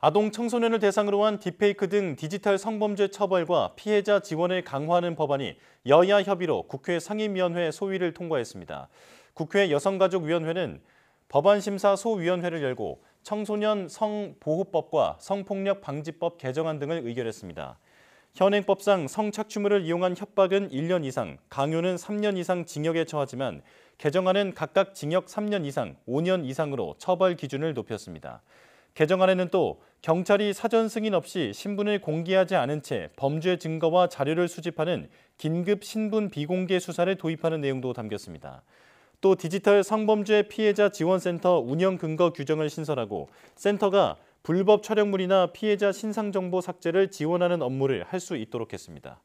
아동 청소년을 대상으로 한 딥페이크 등 디지털 성범죄 처벌과 피해자 지원을 강화하는 법안이 여야 협의로 국회 상임위원회 소위를 통과했습니다. 국회 여성가족위원회는 법안심사소위원회를 열고 청소년 성보호법과 성폭력 방지법 개정안 등을 의결했습니다. 현행법상 성착취물을 이용한 협박은 1년 이상, 강요는 3년 이상 징역에 처하지만 개정안은 각각 징역 3년 이상, 5년 이상으로 처벌 기준을 높였습니다. 개정안에는 또 경찰이 사전 승인 없이 신분을 공개하지 않은 채 범죄 증거와 자료를 수집하는 긴급 신분 비공개 수사를 도입하는 내용도 담겼습니다. 또 디지털 성범죄 피해자 지원센터 운영 근거 규정을 신설하고 센터가 불법 촬영물이나 피해자 신상 정보 삭제를 지원하는 업무를 할 수 있도록 했습니다.